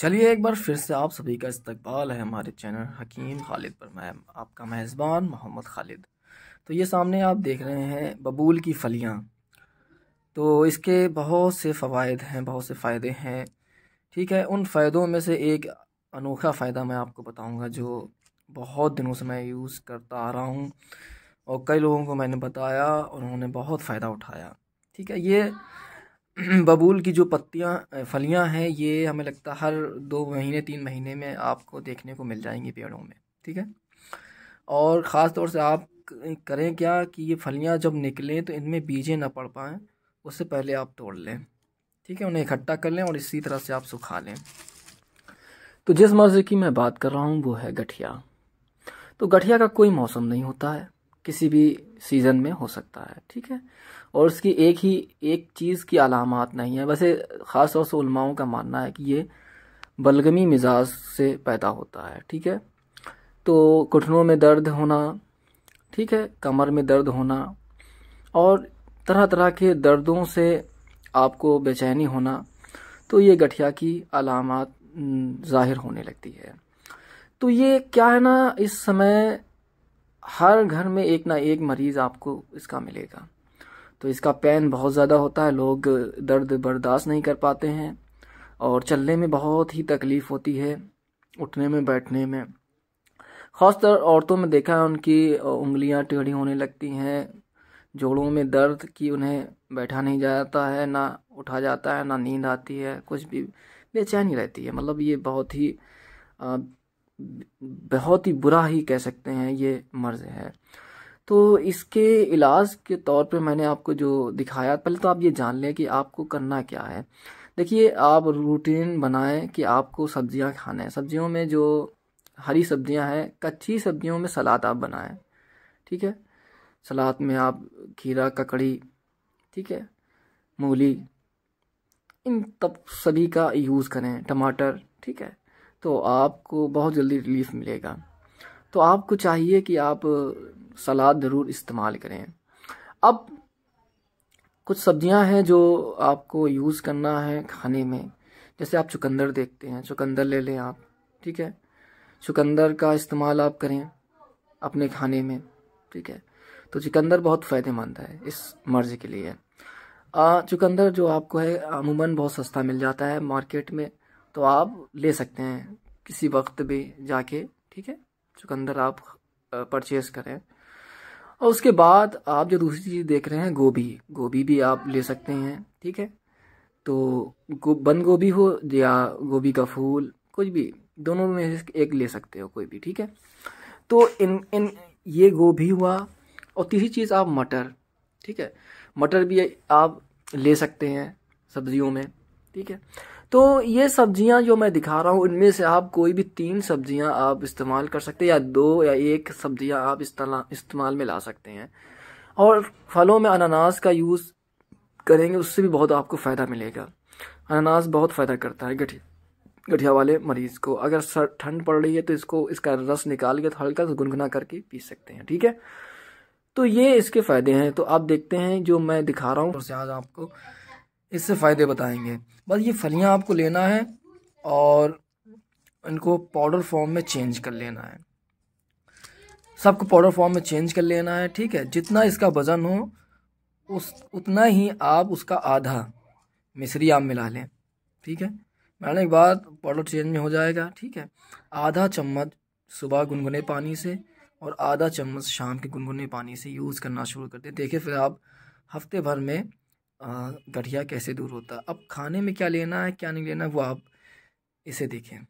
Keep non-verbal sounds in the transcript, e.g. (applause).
चलिए एक बार फिर से आप सभी का इस्तकबाल है हमारे चैनल हकीम खालिद पर मैं आपका मेज़बान मोहम्मद खालिद तो ये सामने आप देख रहे हैं बबूल की फलियाँ तो इसके बहुत से फ़वाद हैं बहुत से फ़ायदे हैं ठीक है उन फ़ायदों में से एक अनोखा फ़ायदा मैं आपको बताऊंगा जो बहुत दिनों से मैं यूज़ करता आ रहा हूँ और कई लोगों को मैंने बताया और उन्होंने बहुत फ़ायदा उठाया ठीक है ये (clears throat) बबूल की जो पत्तियाँ फलियाँ हैं ये हमें लगता है हर दो महीने तीन महीने में आपको देखने को मिल जाएंगी पेड़ों में ठीक है और ख़ास तौर से आप करें क्या कि ये फलियाँ जब निकलें तो इनमें बीजें ना पड़ पाएँ उससे पहले आप तोड़ लें ठीक है उन्हें इकट्ठा कर लें और इसी तरह से आप सुखा लें तो जिस मर्ज़ी की मैं बात कर रहा हूँ वो है गठिया तो गठिया का कोई मौसम नहीं होता है किसी भी सीज़न में हो सकता है ठीक है और इसकी एक ही एक चीज़ की अलामत नहीं है वैसे ख़ास तौर से उलमाओं का मानना है कि ये बलगमी मिजाज से पैदा होता है ठीक है तो घुटनों में दर्द होना ठीक है कमर में दर्द होना और तरह तरह के दर्दों से आपको बेचैनी होना तो ये गठिया की अलामत ज़ाहिर होने लगती है तो ये क्या है ना इस समय हर घर में एक ना एक मरीज आपको इसका मिलेगा तो इसका पेन बहुत ज़्यादा होता है लोग दर्द बर्दाश्त नहीं कर पाते हैं और चलने में बहुत ही तकलीफ़ होती है उठने में बैठने में ख़ासतर औरतों में देखा है उनकी उंगलियां टेढ़ी होने लगती हैं जोड़ों में दर्द कि उन्हें बैठा नहीं जाता है ना उठा जाता है ना नींद आती है कुछ भी बेचैनी रहती है मतलब ये बहुत ही बहुत ही बुरा ही कह सकते हैं ये मर्ज़ है तो इसके इलाज के तौर पे मैंने आपको जो दिखाया पहले तो आप ये जान लें कि आपको करना क्या है देखिए आप रूटीन बनाएं कि आपको सब्जियां खाना है सब्जियों में जो हरी सब्जियां हैं कच्ची सब्जियों में सलाद आप बनाएं ठीक है सलाद में आप खीरा ककड़ी ठीक है मूली इन तब सभी का यूज़ करें टमाटर ठीक है तो आपको बहुत जल्दी रिलीफ मिलेगा तो आपको चाहिए कि आप सलाद ज़रूर इस्तेमाल करें अब कुछ सब्जियां हैं जो आपको यूज़ करना है खाने में जैसे आप चुकंदर देखते हैं चुकंदर ले लें आप ठीक है चुकंदर का इस्तेमाल आप करें अपने खाने में ठीक है तो चुकंदर बहुत फ़ायदेमंद है इस मर्ज़ के लिए चुकंदर जो आपको है अमूमन बहुत सस्ता मिल जाता है मार्केट में तो आप ले सकते हैं किसी वक्त भी जाके ठीक है चुकंदर आप परचेज करें और उसके बाद आप जो दूसरी चीज़ देख रहे हैं गोभी गोभी भी आप ले सकते हैं ठीक है तो गो, बंद गोभी हो या गोभी का फूल कुछ भी दोनों में एक ले सकते हो कोई भी ठीक है तो इन इन ये गोभी हुआ और तीसरी चीज़ आप मटर ठीक है मटर भी आप ले सकते हैं सब्जियों में ठीक है तो ये सब्जियां जो मैं दिखा रहा हूँ इनमें से आप कोई भी तीन सब्जियां आप इस्तेमाल कर सकते हैं या दो या एक सब्जियां आप इस्तेमाल में ला सकते हैं और फलों में अनानास का यूज़ करेंगे उससे भी बहुत आपको फ़ायदा मिलेगा अनानास बहुत फ़ायदा करता है गठिया गठिया वाले मरीज़ को अगर सर ठंड पड़ रही है तो इसको इसका रस निकाल के हल्का सा गुनगुना करके पी सकते हैं ठीक है तो ये इसके फ़ायदे हैं तो आप देखते हैं जो मैं दिखा रहा हूँ आज आपको इससे फ़ायदे बताएंगे बस ये फलियाँ आपको लेना है और इनको पाउडर फॉर्म में चेंज कर लेना है सबको पाउडर फॉर्म में चेंज कर लेना है ठीक है जितना इसका वज़न हो उस उतना ही आप उसका आधा मिश्री आप मिला लें ठीक है मिलाने के बाद पाउडर चेंज में हो जाएगा ठीक है आधा चम्मच सुबह गुनगुने पानी से और आधा चम्मच शाम के गुनगुने पानी से यूज़ करना शुरू कर दें देखिए फिर आप हफ्ते भर में गठिया कैसे दूर होता अब खाने में क्या लेना है क्या नहीं लेना है वो आप इसे देखें